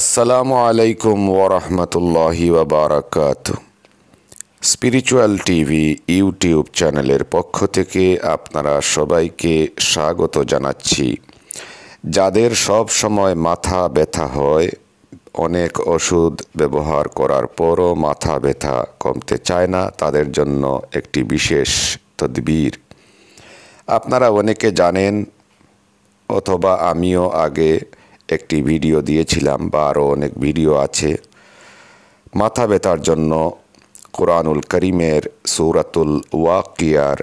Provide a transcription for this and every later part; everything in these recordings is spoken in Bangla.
আসসালামু আলাইকুম ওরহমতুল্লাহি ওবরাকাত স্পিরিচুয়াল টিভি ইউটিউব চ্যানেলের পক্ষ থেকে আপনারা সবাইকে স্বাগত জানাচ্ছি যাদের সব সময় মাথা ব্যথা হয় অনেক ওষুধ ব্যবহার করার পরও মাথা ব্যথা কমতে চায় না তাদের জন্য একটি বিশেষ তদবির আপনারা অনেকে জানেন অথবা আমিও আগে একটি ভিডিও দিয়েছিলাম বা আরও অনেক ভিডিও আছে মাথা ব্যথার জন্য কোরআনুল করিমের সৌরাতুল ওয়াকিয়ার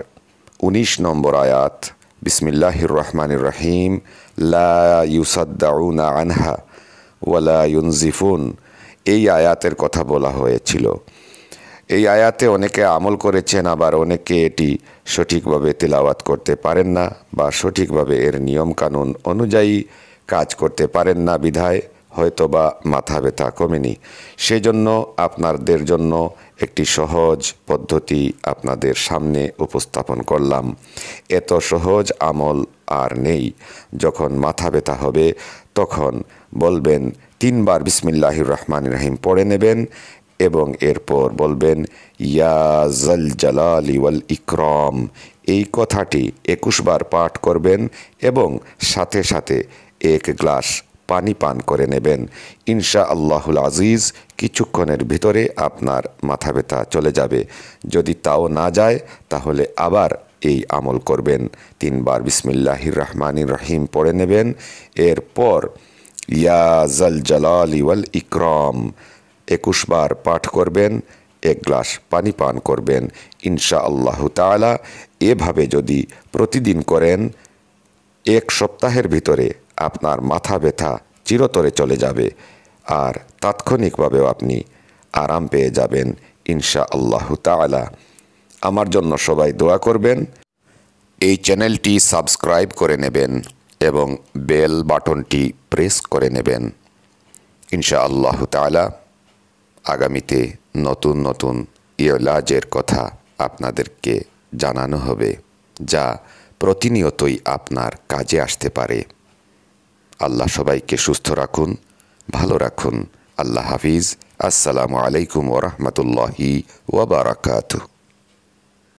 উনিশ নম্বর আয়াত বিসমিল্লাহির রহমানির রহিম লা ইউসাদ্দাউনা আনহা ওয়ালা ইউনজিফুন এই আয়াতের কথা বলা হয়েছিল এই আয়াতে অনেকে আমল করেছেন আবার অনেকে এটি সঠিকভাবে তেলাওয়াত করতে পারেন না বা সঠিকভাবে এর নিয়মকানুন অনুযায়ী কাজ করতে পারেন না বিধায় হয়তো বা মাথা ব্যথা কমেনি সেজন্য আপনাদের জন্য একটি সহজ পদ্ধতি আপনাদের সামনে উপস্থাপন করলাম এত সহজ আমল আর নেই যখন মাথা ব্যথা হবে তখন বলবেন তিনবার বিসমিল্লাহির রহমান রাহিম পড়ে নেবেন এবং এরপর বলবেন ইয়াজল জালাল ওয়াল ইকরম এই কথাটি একুশবার পাঠ করবেন এবং সাথে সাথে এক গ্লাস পানি পান করে নেবেন ইনশা আল্লাহুল আজিজ কিছুক্ষণের ভিতরে আপনার মাথা ব্যথা চলে যাবে যদি তাও না যায় তাহলে আবার এই আমল করবেন তিনবার বিসমিল্লাহির রহমানির রহিম পড়ে নেবেন এরপর ইয়াজল জল জালাল ইওয়াল ইকরম একুশ পাঠ করবেন এক গ্লাস পানি পান করবেন ইনশা আল্লাহ তালা এভাবে যদি প্রতিদিন করেন এক সপ্তাহের ভিতরে আপনার মাথা ব্যথা চিরতরে চলে যাবে আর তাৎক্ষণিকভাবেও আপনি আরাম পেয়ে যাবেন ইনশা আল্লাহ তালা আমার জন্য সবাই দোয়া করবেন এই চ্যানেলটি সাবস্ক্রাইব করে নেবেন এবং বেল বাটনটি প্রেস করে নেবেন ইনশা আল্লাহ তালা আগামীতে নতুন নতুন ইয়লাজের কথা আপনাদেরকে জানানো হবে যা প্রতিনিয়তই আপনার কাজে আসতে পারে আল্লাহ সবাইকে সুস্থ রাখুন ভালো রাখুন আল্লাহ হাফিজ আসসালামু আলাইকুম ওরহমতুল্লাহি ওবরাকাতু